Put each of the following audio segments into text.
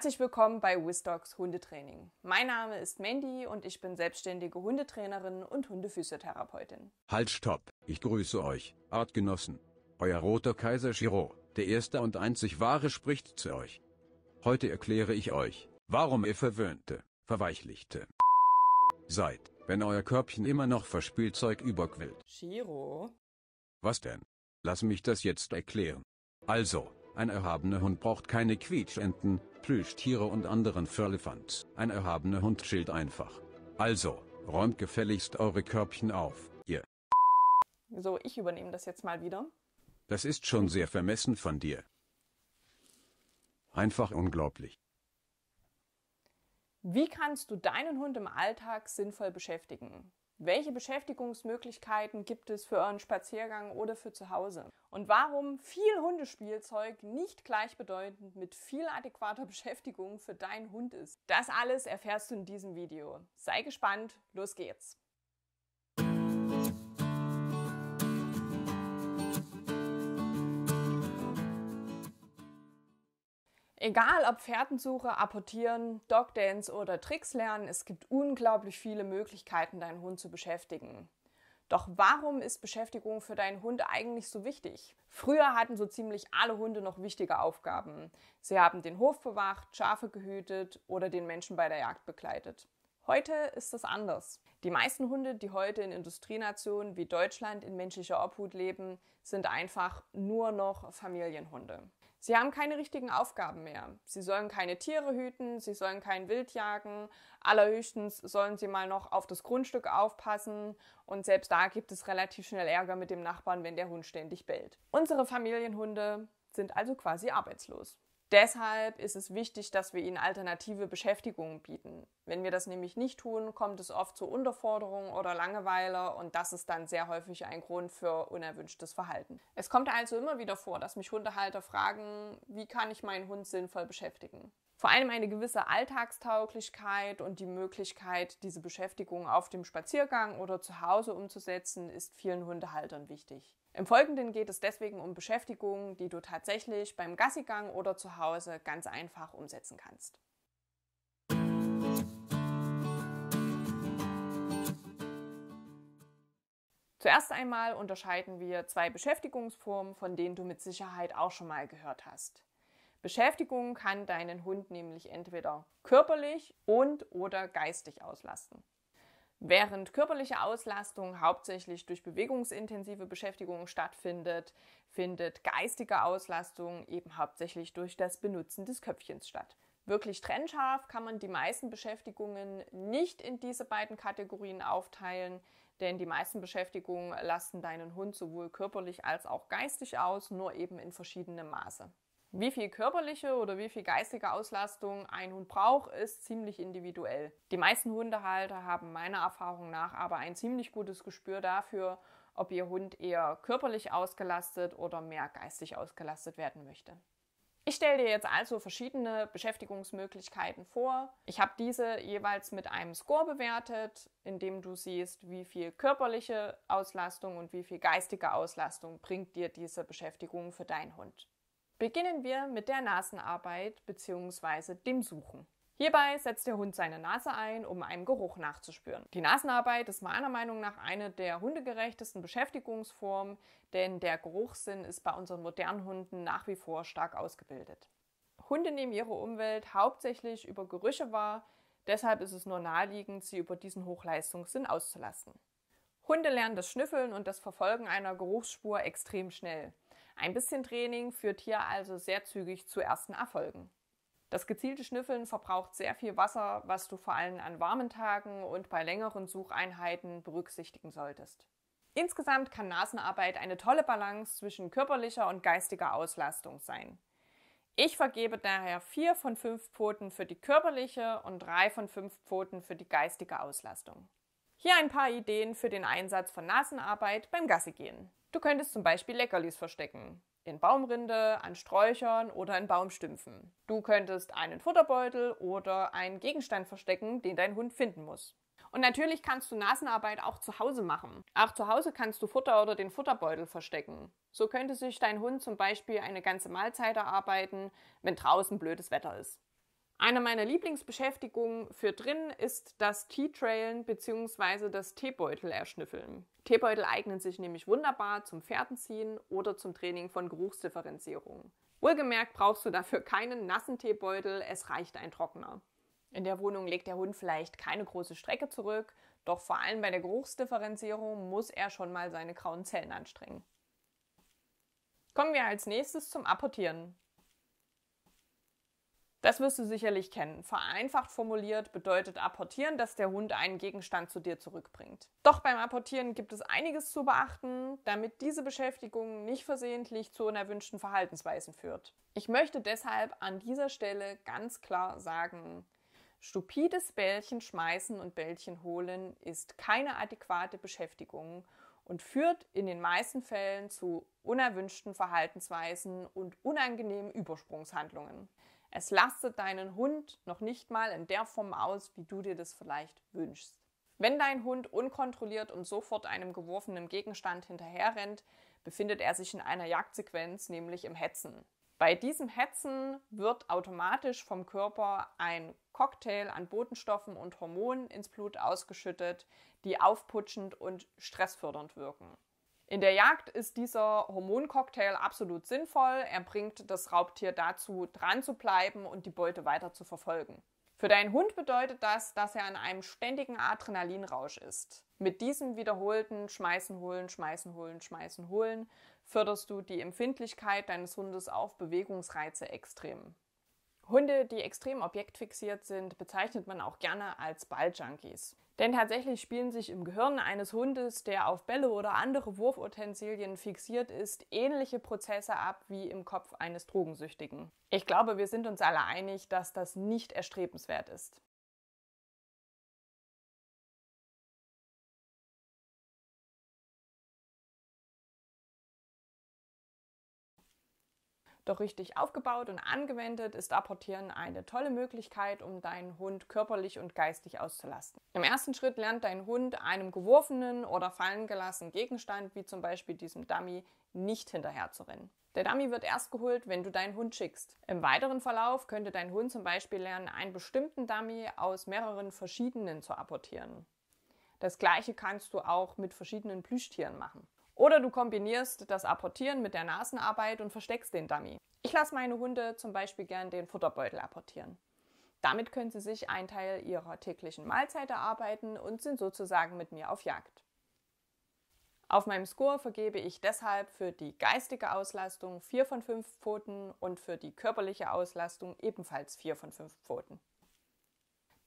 Herzlich willkommen bei Wisdogs Hundetraining. Mein Name ist Mandy und ich bin selbstständige Hundetrainerin und Hundephysiotherapeutin. Halt, stopp! Ich grüße euch, Artgenossen. Euer roter Kaiser Shiro, der erste und einzig wahre, spricht zu euch. Heute erkläre ich euch, warum ihr verwöhnte, verweichlichte seid, wenn euer Körbchen immer noch vor Spielzeug überquillt. Shiro? Was denn? Lass mich das jetzt erklären. Also, ein erhabener Hund braucht keine Quietschenten, Plüschtiere und anderen Firlefanz. Ein erhabener Hund chillt einfach. Also, räumt gefälligst eure Körbchen auf, ihr. So, ich übernehme das jetzt mal wieder. Das ist schon sehr vermessen von dir. Einfach unglaublich. Wie kannst du deinen Hund im Alltag sinnvoll beschäftigen? Welche Beschäftigungsmöglichkeiten gibt es für euren Spaziergang oder für zu Hause? Und warum viel Hundespielzeug nicht gleichbedeutend mit viel adäquater Beschäftigung für deinen Hund ist? Das alles erfährst du in diesem Video. Sei gespannt, los geht's! Egal ob Fährtensuche, Apportieren, Dogdance oder Tricks lernen, es gibt unglaublich viele Möglichkeiten, deinen Hund zu beschäftigen. Doch warum ist Beschäftigung für deinen Hund eigentlich so wichtig? Früher hatten so ziemlich alle Hunde noch wichtige Aufgaben. Sie haben den Hof bewacht, Schafe gehütet oder den Menschen bei der Jagd begleitet. Heute ist das anders. Die meisten Hunde, die heute in Industrienationen wie Deutschland in menschlicher Obhut leben, sind einfach nur noch Familienhunde. Sie haben keine richtigen Aufgaben mehr. Sie sollen keine Tiere hüten, sie sollen kein Wild jagen, allerhöchstens sollen sie mal noch auf das Grundstück aufpassen und selbst da gibt es relativ schnell Ärger mit dem Nachbarn, wenn der Hund ständig bellt. Unsere Familienhunde sind also quasi arbeitslos. Deshalb ist es wichtig, dass wir ihnen alternative Beschäftigungen bieten. Wenn wir das nämlich nicht tun, kommt es oft zu Unterforderungen oder Langeweile und das ist dann sehr häufig ein Grund für unerwünschtes Verhalten. Es kommt also immer wieder vor, dass mich Hundehalter fragen, wie kann ich meinen Hund sinnvoll beschäftigen? vor allem eine gewisse Alltagstauglichkeit und die Möglichkeit, diese Beschäftigung auf dem Spaziergang oder zu Hause umzusetzen, ist vielen Hundehaltern wichtig. Im Folgenden geht es deswegen um Beschäftigungen, die du tatsächlich beim Gassigang oder zu Hause ganz einfach umsetzen kannst. Zuerst einmal unterscheiden wir zwei Beschäftigungsformen, von denen du mit Sicherheit auch schon mal gehört hast. Beschäftigung kann deinen Hund nämlich entweder körperlich und oder geistig auslasten. Während körperliche Auslastung hauptsächlich durch bewegungsintensive Beschäftigungen stattfindet, findet geistige Auslastung eben hauptsächlich durch das Benutzen des Köpfchens statt. Wirklich trennscharf kann man die meisten Beschäftigungen nicht in diese beiden Kategorien aufteilen, denn die meisten Beschäftigungen lasten deinen Hund sowohl körperlich als auch geistig aus, nur eben in verschiedenem Maße. Wie viel körperliche oder wie viel geistige Auslastung ein Hund braucht, ist ziemlich individuell. Die meisten Hundehalter haben meiner Erfahrung nach aber ein ziemlich gutes Gespür dafür, ob ihr Hund eher körperlich ausgelastet oder mehr geistig ausgelastet werden möchte. Ich stelle dir jetzt also verschiedene Beschäftigungsmöglichkeiten vor. Ich habe diese jeweils mit einem Score bewertet, in dem du siehst, wie viel körperliche Auslastung und wie viel geistige Auslastung bringt dir diese Beschäftigung für deinen Hund. Beginnen wir mit der Nasenarbeit bzw. dem Suchen. Hierbei setzt der Hund seine Nase ein, um einem Geruch nachzuspüren. Die Nasenarbeit ist meiner Meinung nach eine der hundegerechtesten Beschäftigungsformen, denn der Geruchssinn ist bei unseren modernen Hunden nach wie vor stark ausgebildet. Hunde nehmen ihre Umwelt hauptsächlich über Gerüche wahr, deshalb ist es nur naheliegend, sie über diesen Hochleistungssinn auszulasten. Hunde lernen das Schnüffeln und das Verfolgen einer Geruchsspur extrem schnell. Ein bisschen Training führt hier also sehr zügig zu ersten Erfolgen. Das gezielte Schnüffeln verbraucht sehr viel Wasser, was du vor allem an warmen Tagen und bei längeren Sucheinheiten berücksichtigen solltest. Insgesamt kann Nasenarbeit eine tolle Balance zwischen körperlicher und geistiger Auslastung sein. Ich vergebe daher vier von fünf Pfoten für die körperliche und drei von fünf Pfoten für die geistige Auslastung. Hier ein paar Ideen für den Einsatz von Nasenarbeit beim Gassigehen. Du könntest zum Beispiel Leckerlis verstecken. In Baumrinde, an Sträuchern oder in Baumstümpfen. Du könntest einen Futterbeutel oder einen Gegenstand verstecken, den dein Hund finden muss. Und natürlich kannst du Nasenarbeit auch zu Hause machen. Auch zu Hause kannst du Futter oder den Futterbeutel verstecken. So könnte sich dein Hund zum Beispiel eine ganze Mahlzeit erarbeiten, wenn draußen blödes Wetter ist. Eine meiner Lieblingsbeschäftigungen für drin ist das Tea-Trailen bzw. das Teebeutel-Erschnüffeln. Teebeutel eignen sich nämlich wunderbar zum Pferdenziehen oder zum Training von Geruchsdifferenzierung. Wohlgemerkt brauchst du dafür keinen nassen Teebeutel, es reicht ein trockener. In der Wohnung legt der Hund vielleicht keine große Strecke zurück, doch vor allem bei der Geruchsdifferenzierung muss er schon mal seine grauen Zellen anstrengen. Kommen wir als nächstes zum Apportieren. Das wirst du sicherlich kennen. Vereinfacht formuliert bedeutet apportieren, dass der Hund einen Gegenstand zu dir zurückbringt. Doch beim Apportieren gibt es einiges zu beachten, damit diese Beschäftigung nicht versehentlich zu unerwünschten Verhaltensweisen führt. Ich möchte deshalb an dieser Stelle ganz klar sagen, stupides Bällchen schmeißen und Bällchen holen ist keine adäquate Beschäftigung und führt in den meisten Fällen zu unerwünschten Verhaltensweisen und unangenehmen Übersprungshandlungen. Es lastet deinen Hund noch nicht mal in der Form aus, wie du dir das vielleicht wünschst. Wenn dein Hund unkontrolliert und sofort einem geworfenen Gegenstand hinterherrennt, befindet er sich in einer Jagdsequenz, nämlich im Hetzen. Bei diesem Hetzen wird automatisch vom Körper ein Cocktail an Botenstoffen und Hormonen ins Blut ausgeschüttet, die aufputschend und stressfördernd wirken. In der Jagd ist dieser Hormoncocktail absolut sinnvoll. Er bringt das Raubtier dazu, dran zu bleiben und die Beute weiter zu verfolgen. Für deinen Hund bedeutet das, dass er an einem ständigen Adrenalinrausch ist. Mit diesem wiederholten Schmeißen, holen, Schmeißen, holen, Schmeißen, holen förderst du die Empfindlichkeit deines Hundes auf Bewegungsreize extrem. Hunde, die extrem objektfixiert sind, bezeichnet man auch gerne als Balljunkies. Denn tatsächlich spielen sich im Gehirn eines Hundes, der auf Bälle oder andere Wurfutensilien fixiert ist, ähnliche Prozesse ab wie im Kopf eines Drogensüchtigen. Ich glaube, wir sind uns alle einig, dass das nicht erstrebenswert ist. Doch richtig aufgebaut und angewendet ist Apportieren eine tolle Möglichkeit, um deinen Hund körperlich und geistig auszulasten. Im ersten Schritt lernt dein Hund einem geworfenen oder fallen gelassenen Gegenstand, wie zum Beispiel diesem Dummy, nicht hinterherzurennen. Der Dummy wird erst geholt, wenn du deinen Hund schickst. Im weiteren Verlauf könnte dein Hund zum Beispiel lernen, einen bestimmten Dummy aus mehreren verschiedenen zu apportieren. Das gleiche kannst du auch mit verschiedenen Plüschtieren machen. Oder du kombinierst das Apportieren mit der Nasenarbeit und versteckst den Dummy. Ich lasse meine Hunde zum Beispiel gern den Futterbeutel apportieren. Damit können sie sich einen Teil ihrer täglichen Mahlzeit erarbeiten und sind sozusagen mit mir auf Jagd. Auf meinem Score vergebe ich deshalb für die geistige Auslastung 4 von 5 Pfoten und für die körperliche Auslastung ebenfalls 4 von 5 Pfoten.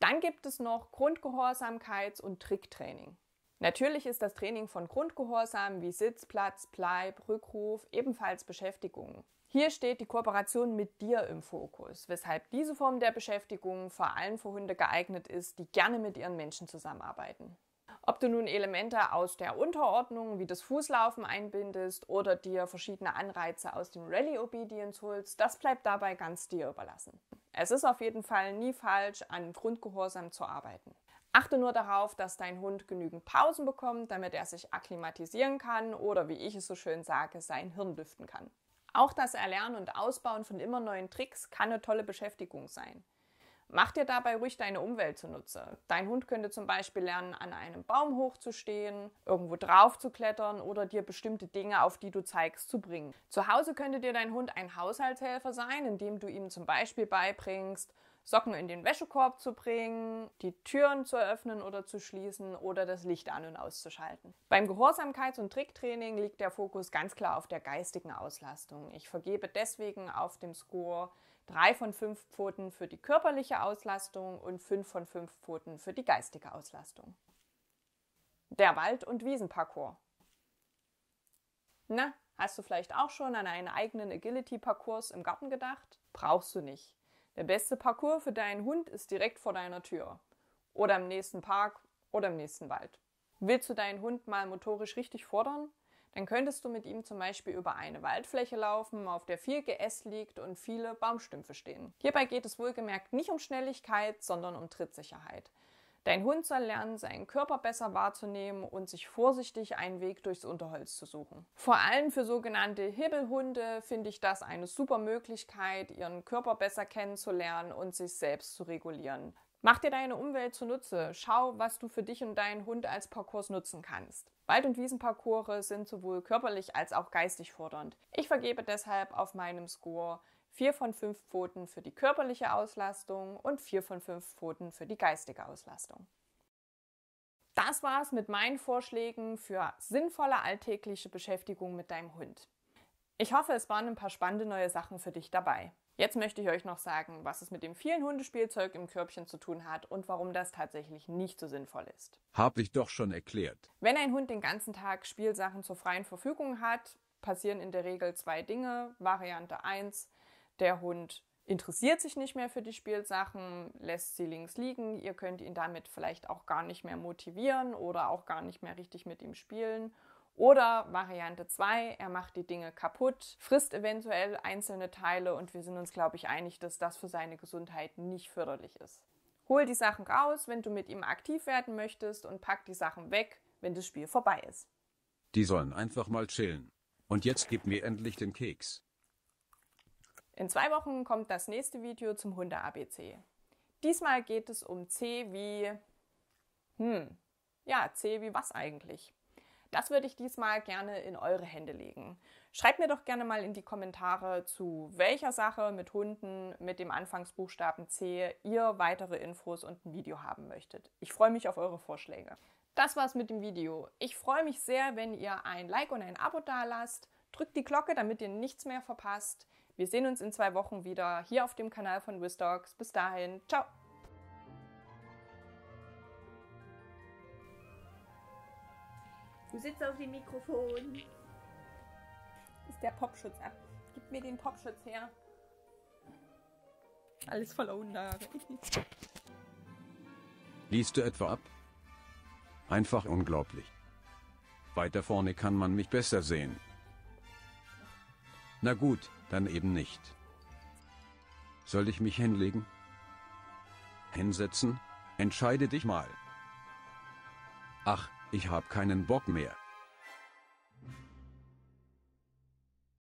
Dann gibt es noch Grundgehorsamkeits- und Tricktraining. Natürlich ist das Training von Grundgehorsam wie Sitzplatz, Bleib, Rückruf ebenfalls Beschäftigung. Hier steht die Kooperation mit dir im Fokus, weshalb diese Form der Beschäftigung vor allem für Hunde geeignet ist, die gerne mit ihren Menschen zusammenarbeiten. Ob du nun Elemente aus der Unterordnung wie das Fußlaufen einbindest oder dir verschiedene Anreize aus dem Rally Obedience holst, das bleibt dabei ganz dir überlassen. Es ist auf jeden Fall nie falsch, an Grundgehorsam zu arbeiten. Achte nur darauf, dass dein Hund genügend Pausen bekommt, damit er sich akklimatisieren kann oder wie ich es so schön sage, sein Hirn lüften kann. Auch das Erlernen und Ausbauen von immer neuen Tricks kann eine tolle Beschäftigung sein. Mach dir dabei ruhig deine Umwelt zunutze. Dein Hund könnte zum Beispiel lernen, an einem Baum hochzustehen, irgendwo drauf zu klettern oder dir bestimmte Dinge, auf die du zeigst, zu bringen. Zu Hause könnte dir dein Hund ein Haushaltshelfer sein, indem du ihm zum Beispiel beibringst, Socken in den Wäschekorb zu bringen, die Türen zu öffnen oder zu schließen oder das Licht an- und auszuschalten. Beim Gehorsamkeits- und Tricktraining liegt der Fokus ganz klar auf der geistigen Auslastung. Ich vergebe deswegen auf dem Score drei von fünf Pfoten für die körperliche Auslastung und fünf von fünf Pfoten für die geistige Auslastung. Der Wald- und Wiesenparcours. Na, hast du vielleicht auch schon an einen eigenen Agility-Parcours im Garten gedacht? Brauchst du nicht. Der beste Parcours für deinen Hund ist direkt vor deiner Tür. Oder im nächsten Park oder im nächsten Wald. Willst du deinen Hund mal motorisch richtig fordern? Dann könntest du mit ihm zum Beispiel über eine Waldfläche laufen, auf der viel Geäst liegt und viele Baumstümpfe stehen. Hierbei geht es wohlgemerkt nicht um Schnelligkeit, sondern um Trittsicherheit. Dein Hund soll lernen, seinen Körper besser wahrzunehmen und sich vorsichtig einen Weg durchs Unterholz zu suchen. Vor allem für sogenannte Hibbelhunde finde ich das eine super Möglichkeit, ihren Körper besser kennenzulernen und sich selbst zu regulieren. Mach dir deine Umwelt zunutze. Schau, was du für dich und deinen Hund als Parcours nutzen kannst. Wald- und Wiesenparcours sind sowohl körperlich als auch geistig fordernd. Ich vergebe deshalb auf meinem Score vier von fünf Pfoten für die körperliche Auslastung und vier von fünf Pfoten für die geistige Auslastung. Das war's mit meinen Vorschlägen für sinnvolle alltägliche Beschäftigung mit deinem Hund. Ich hoffe, es waren ein paar spannende neue Sachen für dich dabei. Jetzt möchte ich euch noch sagen, was es mit dem vielen Hundespielzeug im Körbchen zu tun hat und warum das tatsächlich nicht so sinnvoll ist. Hab ich doch schon erklärt. Wenn ein Hund den ganzen Tag Spielsachen zur freien Verfügung hat, passieren in der Regel zwei Dinge. Variante 1, der Hund interessiert sich nicht mehr für die Spielsachen, lässt sie links liegen. Ihr könnt ihn damit vielleicht auch gar nicht mehr motivieren oder auch gar nicht mehr richtig mit ihm spielen. Oder Variante 2, er macht die Dinge kaputt, frisst eventuell einzelne Teile und wir sind uns, glaube ich, einig, dass das für seine Gesundheit nicht förderlich ist. Hol die Sachen raus, wenn du mit ihm aktiv werden möchtest und pack die Sachen weg, wenn das Spiel vorbei ist. Die sollen einfach mal chillen. Und jetzt gib mir endlich den Keks. In zwei Wochen kommt das nächste Video zum Hunde-ABC. Diesmal geht es um C wie, hm, ja, C wie was eigentlich? Das würde ich diesmal gerne in eure Hände legen. Schreibt mir doch gerne mal in die Kommentare, zu welcher Sache mit Hunden mit dem Anfangsbuchstaben C ihr weitere Infos und ein Video haben möchtet. Ich freue mich auf eure Vorschläge. Das war's mit dem Video. Ich freue mich sehr, wenn ihr ein Like und ein Abo dalasst. lasst Drückt die Glocke, damit ihr nichts mehr verpasst. Wir sehen uns in zwei Wochen wieder hier auf dem Kanal von Wisdogs. Bis dahin, ciao! Du sitzt auf dem Mikrofon. Ist der Popschutz ab? Gib mir den Popschutz her. Alles voller Unlage. Liest du etwa ab? Einfach unglaublich. Weiter vorne kann man mich besser sehen. Na gut, dann eben nicht. Soll ich mich hinlegen? Hinsetzen? Entscheide dich mal. Ach, ich hab keinen Bock mehr.